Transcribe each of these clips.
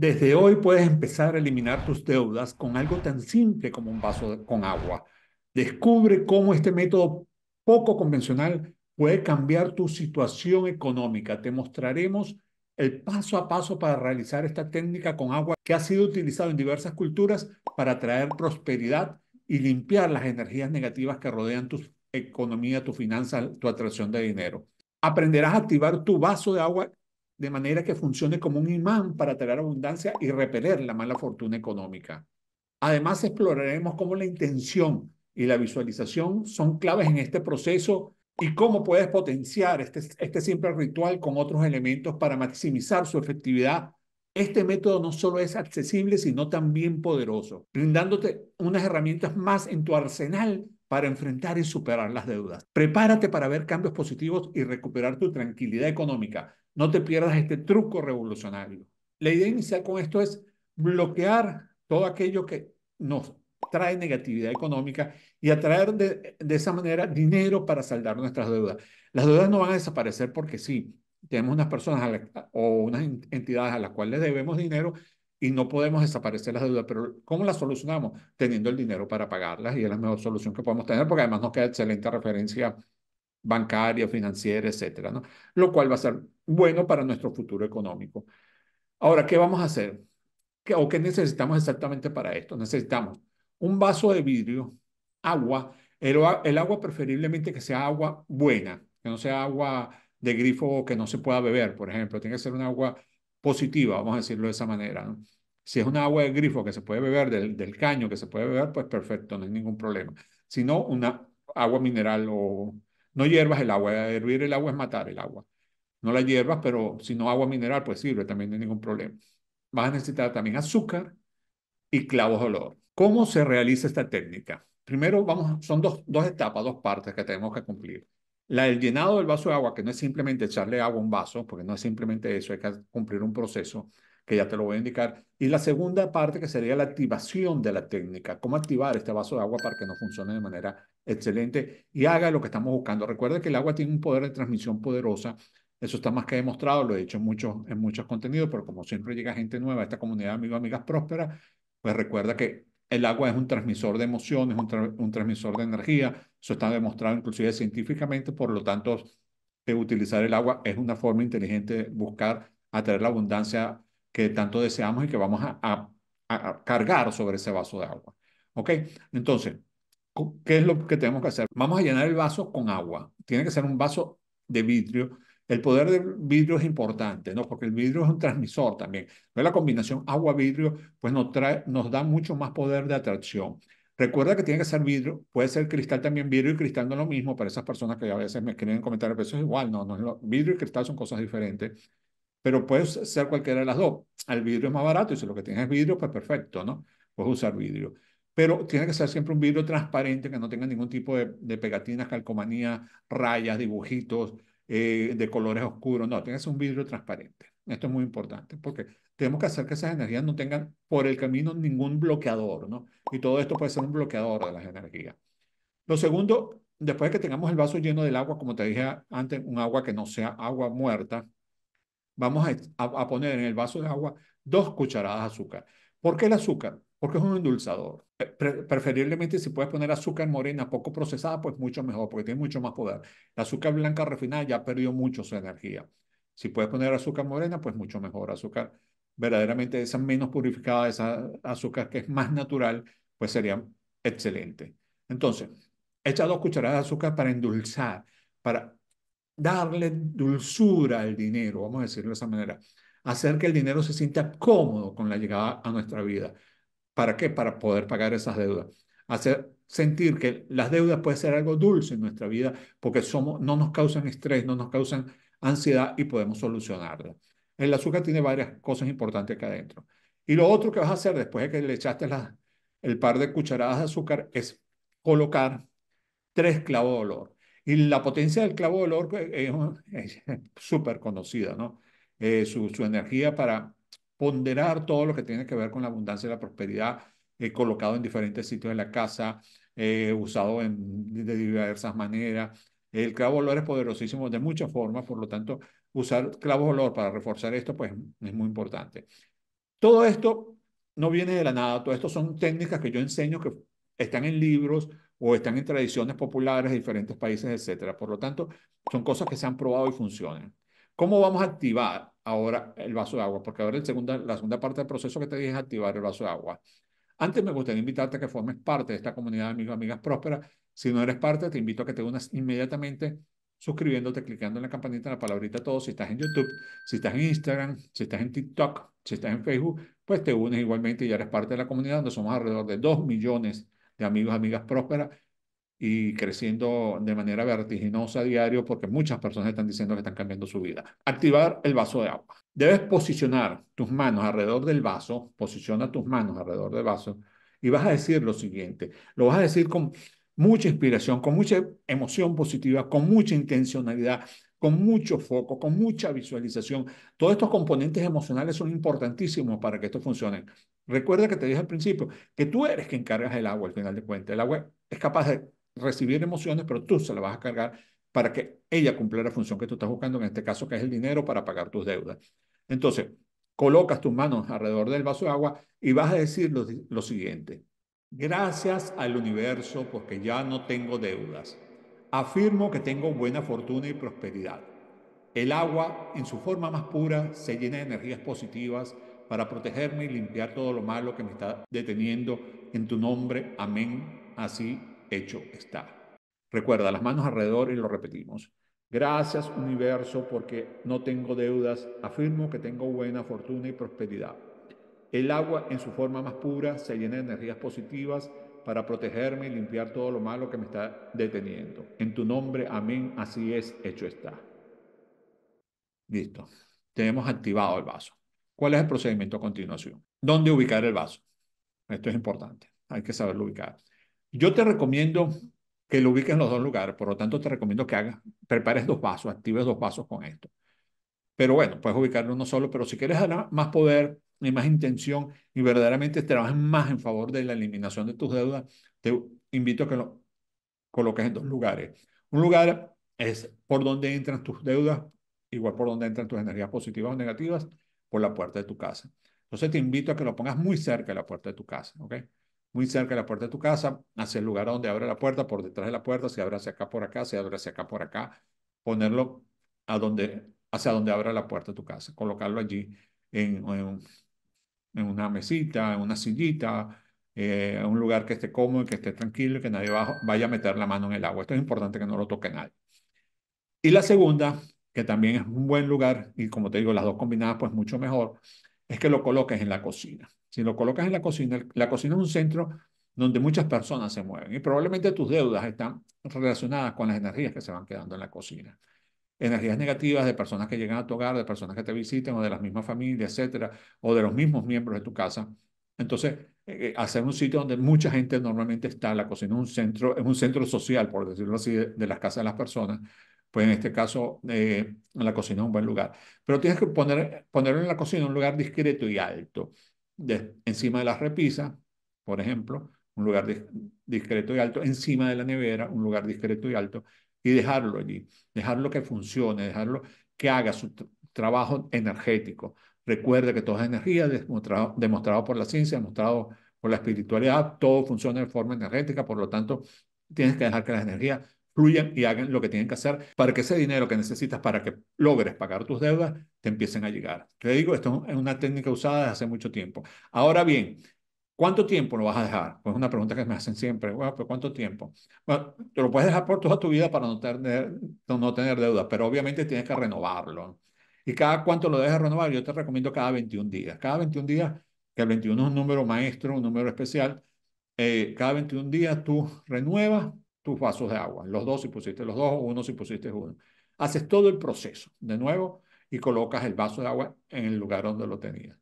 Desde hoy puedes empezar a eliminar tus deudas con algo tan simple como un vaso con agua. Descubre cómo este método poco convencional puede cambiar tu situación económica. Te mostraremos el paso a paso para realizar esta técnica con agua que ha sido utilizado en diversas culturas para atraer prosperidad y limpiar las energías negativas que rodean tu economía, tu finanza, tu atracción de dinero. Aprenderás a activar tu vaso de agua de manera que funcione como un imán para traer abundancia y repeler la mala fortuna económica. Además, exploraremos cómo la intención y la visualización son claves en este proceso y cómo puedes potenciar este, este simple ritual con otros elementos para maximizar su efectividad. Este método no solo es accesible, sino también poderoso, brindándote unas herramientas más en tu arsenal para enfrentar y superar las deudas. Prepárate para ver cambios positivos y recuperar tu tranquilidad económica. No te pierdas este truco revolucionario. La idea inicial con esto es bloquear todo aquello que nos trae negatividad económica y atraer de, esa manera dinero para saldar nuestras deudas. Las deudas no van a desaparecer porque sí, tenemos unas personas o unas entidades a las cuales debemos dinero y no podemos desaparecer las deudas, pero ¿cómo las solucionamos? Teniendo el dinero para pagarlas y es la mejor solución que podemos tener porque además nos queda excelente referencia bancaria, financiera, etcétera, ¿no? Lo cual va a ser bueno para nuestro futuro económico. Ahora, ¿qué vamos a hacer? ¿Qué, ¿O qué necesitamos exactamente para esto? Necesitamos un vaso de vidrio, agua, el, el agua preferiblemente que sea agua buena, que no sea agua de grifo que no se pueda beber, por ejemplo, tiene que ser un agua positiva, vamos a decirlo de esa manera. Si es un agua de grifo que se puede beber del, caño, que se puede beber, pues perfecto, no hay ningún problema. Si no, una agua mineral o no hierbas el agua, hervir el agua es matar el agua. No la hierbas, pero si no agua mineral, pues sirve, también no hay ningún problema. Vas a necesitar también azúcar y clavos de olor. ¿Cómo se realiza esta técnica? Primero, vamos, son dos etapas, dos partes que tenemos que cumplir. La llenado del vaso de agua, que no es simplemente echarle agua a un vaso, porque no es simplemente eso, hay que cumplir un proceso que ya te lo voy a indicar. Y la segunda parte que sería la activación de la técnica, cómo activar este vaso de agua para que no funcione de manera excelente y haga lo que estamos buscando. Recuerda que el agua tiene un poder de transmisión poderosa. Eso está más que demostrado, lo he hecho en muchos, en muchos contenidos, pero como siempre llega gente nueva a esta comunidad, amigos, amigas prósperas, pues recuerda que el agua es un transmisor de emociones, un, transmisor de energía, eso está demostrado inclusive científicamente, por lo tanto, eh, utilizar el agua es una forma inteligente de buscar atraer la abundancia que tanto deseamos y que vamos a, cargar sobre ese vaso de agua. ¿Ok? Entonces, ¿qué es lo que tenemos que hacer? Vamos a llenar el vaso con agua. Tiene que ser un vaso de vidrio el poder del vidrio es importante, ¿no? Porque el vidrio es un transmisor también. La combinación agua-vidrio, pues nos, da mucho más poder de atracción. Recuerda que tiene que ser vidrio, puede ser cristal también, vidrio y cristal no es lo mismo para esas personas que a veces me escriben comentar, comentarios, pero pues, eso es igual, no, no vidrio y cristal son cosas diferentes, pero puede ser cualquiera de las dos. El vidrio es más barato y si lo que tienes es vidrio, pues perfecto, ¿no? Puedes usar vidrio. Pero tiene que ser siempre un vidrio transparente que no tenga ningún tipo de, de pegatinas, calcomanías, rayas, dibujitos, eh, de colores oscuros, no, tienes un vidrio transparente. Esto es muy importante porque tenemos que hacer que esas energías no tengan por el camino ningún bloqueador, ¿no? Y todo esto puede ser un bloqueador de las energías. Lo segundo, después de que tengamos el vaso lleno del agua, como te dije antes, un agua que no sea agua muerta, vamos a, a, poner en el vaso de agua dos cucharadas de azúcar. ¿Por qué el azúcar? porque es un endulzador. preferiblemente si puedes poner azúcar morena poco procesada, pues mucho mejor, porque tiene mucho más poder. La azúcar blanca refinada ya perdió mucho su energía. Si puedes poner azúcar morena, pues mucho mejor. Azúcar verdaderamente esa menos purificada, esa azúcar que es más natural, pues sería excelente. Entonces, echa dos cucharadas de azúcar para endulzar, para darle dulzura al dinero, vamos a decirlo de esa manera, hacer que el dinero se sienta cómodo con la llegada a nuestra vida. ¿Para qué? Para poder pagar esas deudas. Hacer sentir que las deudas pueden ser algo dulce en nuestra vida porque somos, no nos causan estrés, no nos causan ansiedad y podemos solucionarlas. El azúcar tiene varias cosas importantes acá adentro. Y lo otro que vas a hacer después de que le echaste el par de cucharadas de azúcar es colocar tres clavos de olor. Y la potencia del clavo de olor pues, es súper conocida, ¿no? Eh, su energía para ponderar todo lo que tiene que ver con la abundancia y la prosperidad, eh, colocado en diferentes sitios de la casa, eh, usado en, de diversas maneras. El clavo olor es poderosísimo de muchas formas, por lo tanto, usar clavo olor para reforzar esto, pues es muy importante. Todo esto no viene de la nada, todo esto son técnicas que yo enseño que están en libros o están en tradiciones populares de diferentes países, etcétera. Por lo tanto, son cosas que se han probado y funcionan. ¿Cómo vamos a activar ahora el vaso de agua, porque ahora segunda, la segunda parte del proceso que te dije es activar el vaso de agua. Antes me gustaría invitarte a que formes parte de esta comunidad de amigos amigas prósperas. Si no eres parte, te invito a que te unas inmediatamente suscribiéndote, clicando en la campanita, en la palabrita todo. Si estás en YouTube, si estás en Instagram, si estás en TikTok, si estás en Facebook, pues te unes igualmente y ya eres parte de la comunidad donde somos alrededor de 2 millones de amigos amigas prósperas y creciendo de manera vertiginosa a diario porque muchas personas están diciendo que están cambiando su vida. Activar el vaso de agua. Debes posicionar tus manos alrededor del vaso, posiciona tus manos alrededor del vaso y vas a decir lo siguiente. Lo vas a decir con mucha inspiración, con mucha emoción positiva, con mucha intencionalidad, con mucho foco, con mucha visualización. Todos estos componentes emocionales son importantísimos para que esto funcione. Recuerda que te dije al principio que tú eres quien encargas el agua al final de cuentas. El agua es capaz de recibir emociones, pero tú se la vas a cargar para que ella cumpla la función que tú estás buscando, en este caso que es el dinero para pagar tus deudas. Entonces, colocas tus manos alrededor del vaso de agua y vas a decir lo, lo siguiente. Gracias al universo porque ya no tengo deudas. Afirmo que tengo buena fortuna y prosperidad. El agua, en su forma más pura, se llena de energías positivas para protegerme y limpiar todo lo malo que me está deteniendo. En tu nombre, amén. Así hecho está. Recuerda, las manos alrededor y lo repetimos. Gracias universo porque no tengo deudas, afirmo que tengo buena fortuna y prosperidad. El agua en su forma más pura se llena de energías positivas para protegerme y limpiar todo lo malo que me está deteniendo. En tu nombre, amén, así es, hecho está. Listo. Tenemos activado el vaso. ¿Cuál es el procedimiento a continuación? ¿Dónde ubicar el vaso? Esto es importante. Hay que saberlo ubicar. Yo te recomiendo que lo ubiques en los dos lugares, por lo tanto te recomiendo que hagas, prepares dos vasos, actives dos vasos con esto. Pero bueno, puedes ubicarlo uno solo, pero si quieres dar más poder y más intención y verdaderamente trabajes más en favor de la eliminación de tus deudas, te invito a que lo coloques en dos lugares. Un lugar es por donde entran tus deudas, igual por donde entran tus energías positivas o negativas, por la puerta de tu casa. Entonces te invito a que lo pongas muy cerca de la puerta de tu casa, ¿ok? muy cerca de la puerta de tu casa, hacia el lugar donde abre la puerta, por detrás de la puerta, se abre hacia acá por acá, se abre hacia acá por acá, ponerlo a donde, hacia donde abra la puerta de tu casa, colocarlo allí en, en, una mesita, en una sillita, eh, un lugar que esté cómodo, que esté tranquilo, que nadie vaya a meter la mano en el agua. Esto es importante que no lo toque nadie. Y la segunda, que también es un buen lugar, y como te digo, las dos combinadas, pues mucho mejor, es que lo coloques en la cocina. Si lo colocas en la cocina, la cocina es un centro donde muchas personas se mueven y probablemente tus deudas están relacionadas con las energías que se van quedando en la cocina. Energías negativas de personas que llegan a tu hogar, de personas que te visiten o de las mismas familias, etcétera, o de los mismos miembros de tu casa. Entonces, eh, eh, hacer un sitio donde mucha gente normalmente está, la cocina es un centro, es un centro social, por decirlo así, de las casas de las personas, pues en este caso eh, la cocina es un buen lugar. Pero tienes que poner, ponerlo en la cocina, un lugar discreto y alto, encima de las repisas, por ejemplo, un lugar discreto y alto, encima de la nevera, un lugar discreto y alto, y dejarlo allí, dejarlo que funcione, dejarlo que haga su trabajo energético. Recuerda que toda energía, demostrado, demostrado por la ciencia, demostrado por la espiritualidad, todo funciona de forma energética, por lo tanto, tienes que dejar que las energías fluyan y hagan lo que tienen que hacer para que ese dinero que necesitas para que logres pagar tus deudas te empiecen a llegar. Te digo, esto es una técnica usada desde hace mucho tiempo. Ahora bien, ¿Cuánto tiempo lo vas a dejar? Pues una pregunta que me hacen siempre. Bueno, ¿cuánto tiempo? Bueno, te lo puedes dejar por toda tu vida para no tener, no tener deudas, pero obviamente tienes que renovarlo. ¿Y cada cuánto lo dejas renovar? Yo te recomiendo cada 21 días. Cada 21 días, que el 21 es un número maestro, un número especial, eh, cada 21 días tú renuevas tus vasos de agua. Los dos si pusiste los dos, uno si pusiste uno. Haces todo el proceso de nuevo y colocas el vaso de agua en el lugar donde lo tenías.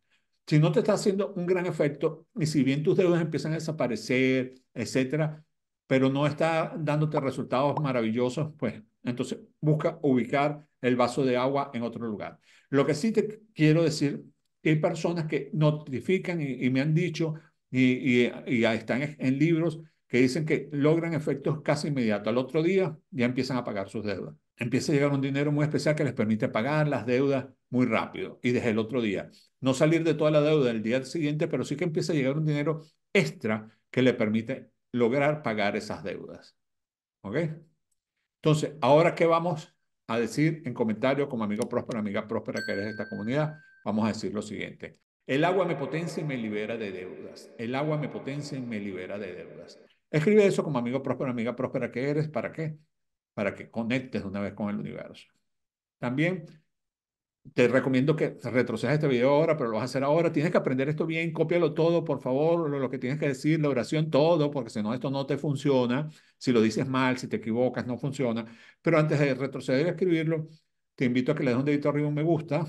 Si no te está haciendo un gran efecto, y si bien tus dedos empiezan a desaparecer, etcétera, pero no está dándote resultados maravillosos, pues entonces busca ubicar el vaso de agua en otro lugar. Lo que sí te quiero decir, hay personas que notifican y, me han dicho y están en libros que dicen que logran efectos casi inmediatos. Al otro día ya empiezan a pagar sus deudas. Empieza a llegar un dinero muy especial que les permite pagar las deudas muy rápido y desde el otro día. No salir de toda la deuda el día siguiente, pero sí que empieza a llegar un dinero extra que le permite lograr pagar esas deudas. ¿Ok? Entonces, ahora qué vamos a decir en comentario como amigo próspero, amiga próspera que eres de esta comunidad, vamos a decir lo siguiente. El agua me potencia y me libera de deudas. El agua me potencia y me libera de deudas. Escribe eso como amigo próspero, amiga próspera que eres, ¿para qué? Para que conectes una vez con el universo. También te recomiendo que retrocedas este video ahora, pero lo vas a hacer ahora. Tienes que aprender esto bien, cópialo todo, por favor, lo, que tienes que decir, la oración, todo, porque si no, esto no te funciona. Si lo dices mal, si te equivocas, no funciona. Pero antes de retroceder y escribirlo, te invito a que le des un dedito arriba, un me gusta,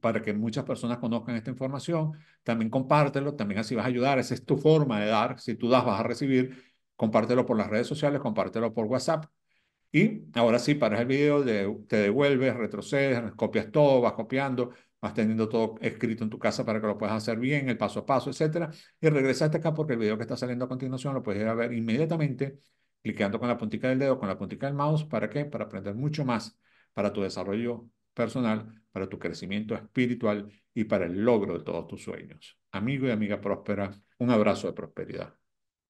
para que muchas personas conozcan esta información. También compártelo, también así vas a ayudar. Esa es tu forma de dar. Si tú das, vas a recibir. Compártelo por las redes sociales, compártelo por WhatsApp. Y ahora sí, paras el video, te devuelves, retrocedes, copias todo, vas copiando, vas teniendo todo escrito en tu casa para que lo puedas hacer bien, el paso a paso, etcétera. Y regresaste acá porque el video que está saliendo a continuación lo puedes ir a ver inmediatamente clicando con la puntica del dedo, con la puntica del mouse. ¿Para qué? Para aprender mucho más para tu desarrollo personal, para tu crecimiento espiritual y para el logro de todos tus sueños. Amigo y amiga próspera, un abrazo de prosperidad.